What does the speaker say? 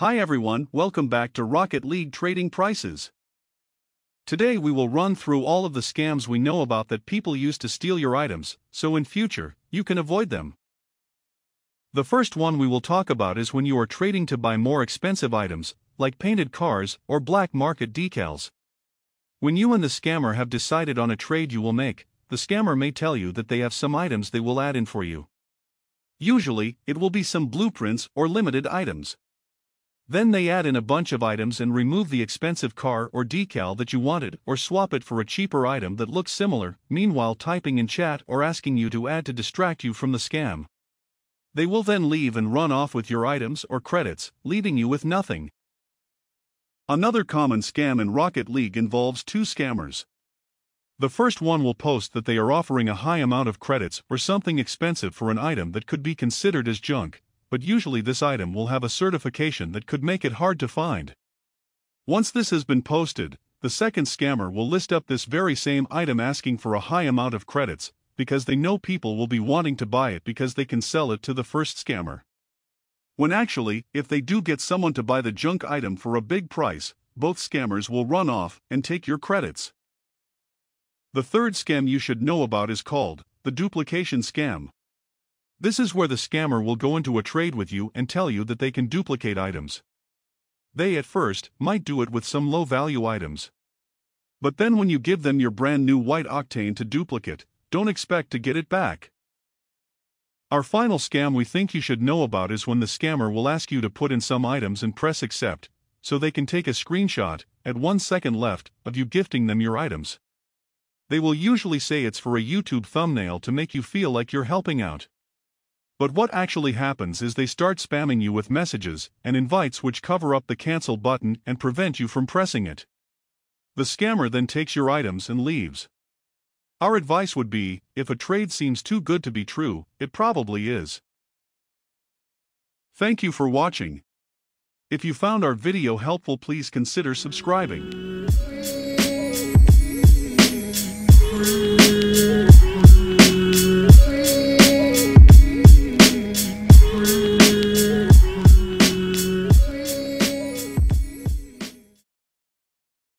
Hi everyone, welcome back to Rocket League Trading Prices. Today we will run through all of the scams we know about that people use to steal your items, so in future, you can avoid them. The first one we will talk about is when you are trading to buy more expensive items, like painted cars or black market decals. When you and the scammer have decided on a trade you will make, the scammer may tell you that they have some items they will add in for you. Usually, it will be some blueprints or limited items. Then they add in a bunch of items and remove the expensive car or decal that you wanted or swap it for a cheaper item that looks similar, meanwhile typing in chat or asking you to add to distract you from the scam. They will then leave and run off with your items or credits, leaving you with nothing. Another common scam in Rocket League involves two scammers. The first one will post that they are offering a high amount of credits or something expensive for an item that could be considered as junk, but usually this item will have a certification that could make it hard to find. Once this has been posted, the second scammer will list up this very same item asking for a high amount of credits, because they know people will be wanting to buy it because they can sell it to the first scammer. When actually, if they do get someone to buy the junk item for a big price, both scammers will run off and take your credits. The third scam you should know about is called the duplication scam. This is where the scammer will go into a trade with you and tell you that they can duplicate items. They at first might do it with some low-value items. But then when you give them your brand new white octane to duplicate, don't expect to get it back. Our final scam we think you should know about is when the scammer will ask you to put in some items and press accept, so they can take a screenshot, at one second left, of you gifting them your items. They will usually say it's for a YouTube thumbnail to make you feel like you're helping out. But what actually happens is they start spamming you with messages and invites which cover up the cancel button and prevent you from pressing it. The scammer then takes your items and leaves. Our advice would be, if a trade seems too good to be true, it probably is. Thank you for watching. If you found our video helpful please consider subscribing.